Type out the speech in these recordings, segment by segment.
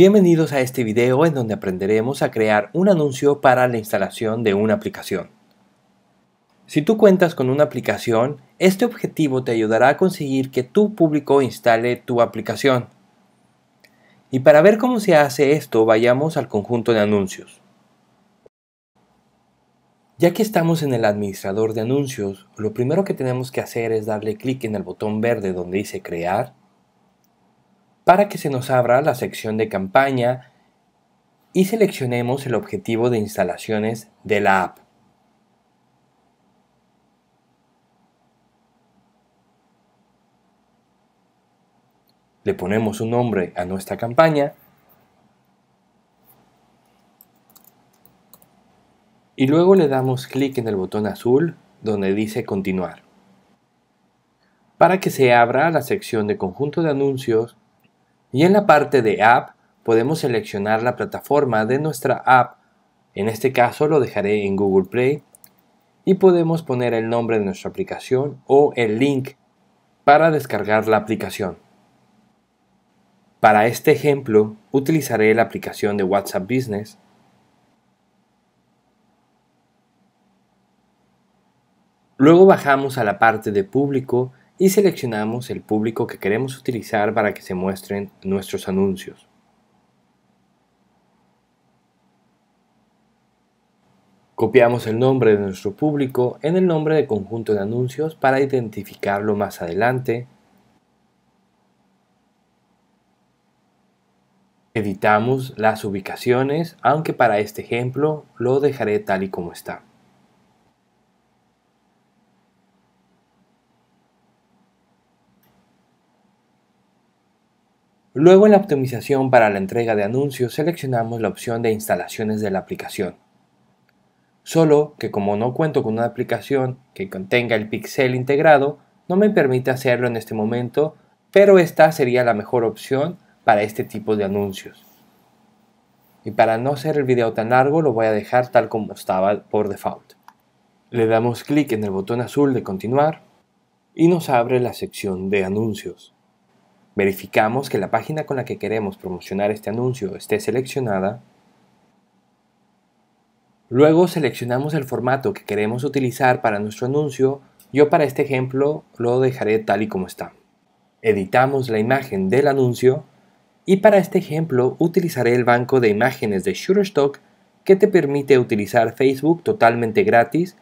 Bienvenidos a este video en donde aprenderemos a crear un anuncio para la instalación de una aplicación. Si tú cuentas con una aplicación, este objetivo te ayudará a conseguir que tu público instale tu aplicación. Y para ver cómo se hace esto, vayamos al conjunto de anuncios. Ya que estamos en el administrador de anuncios, lo primero que tenemos que hacer es darle clic en el botón verde donde dice crear para que se nos abra la sección de campaña y seleccionemos el objetivo de instalaciones de la app. Le ponemos un nombre a nuestra campaña y luego le damos clic en el botón azul donde dice continuar para que se abra la sección de conjunto de anuncios y en la parte de app podemos seleccionar la plataforma de nuestra app, en este caso lo dejaré en Google Play, y podemos poner el nombre de nuestra aplicación o el link para descargar la aplicación. Para este ejemplo utilizaré la aplicación de WhatsApp Business Luego bajamos a la parte de público y seleccionamos el público que queremos utilizar para que se muestren nuestros anuncios. Copiamos el nombre de nuestro público en el nombre de conjunto de anuncios para identificarlo más adelante. Editamos las ubicaciones, aunque para este ejemplo lo dejaré tal y como está. Luego en la optimización para la entrega de anuncios seleccionamos la opción de instalaciones de la aplicación. Solo que como no cuento con una aplicación que contenga el pixel integrado, no me permite hacerlo en este momento, pero esta sería la mejor opción para este tipo de anuncios. Y para no hacer el video tan largo lo voy a dejar tal como estaba por default. Le damos clic en el botón azul de continuar y nos abre la sección de anuncios. Verificamos que la página con la que queremos promocionar este anuncio esté seleccionada. Luego seleccionamos el formato que queremos utilizar para nuestro anuncio. Yo para este ejemplo lo dejaré tal y como está. Editamos la imagen del anuncio y para este ejemplo utilizaré el banco de imágenes de Shutterstock que te permite utilizar Facebook totalmente gratis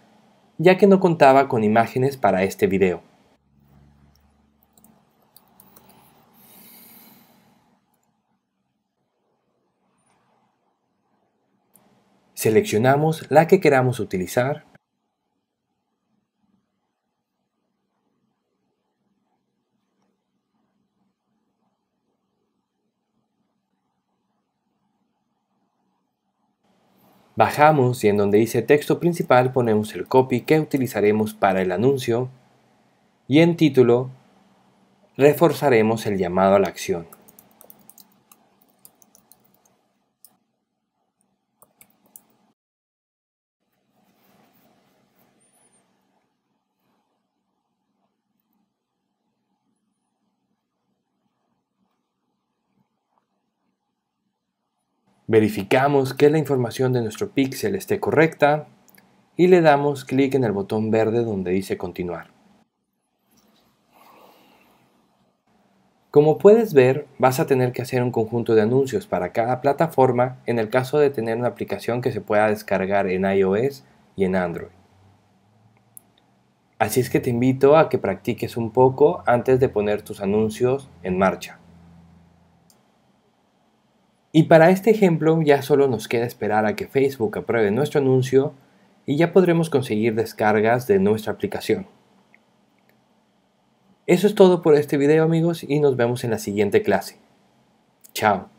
ya que no contaba con imágenes para este video. Seleccionamos la que queramos utilizar. Bajamos y en donde dice texto principal ponemos el copy que utilizaremos para el anuncio y en título reforzaremos el llamado a la acción. Verificamos que la información de nuestro píxel esté correcta y le damos clic en el botón verde donde dice continuar. Como puedes ver, vas a tener que hacer un conjunto de anuncios para cada plataforma en el caso de tener una aplicación que se pueda descargar en iOS y en Android. Así es que te invito a que practiques un poco antes de poner tus anuncios en marcha. Y para este ejemplo ya solo nos queda esperar a que Facebook apruebe nuestro anuncio y ya podremos conseguir descargas de nuestra aplicación. Eso es todo por este video amigos y nos vemos en la siguiente clase. Chao.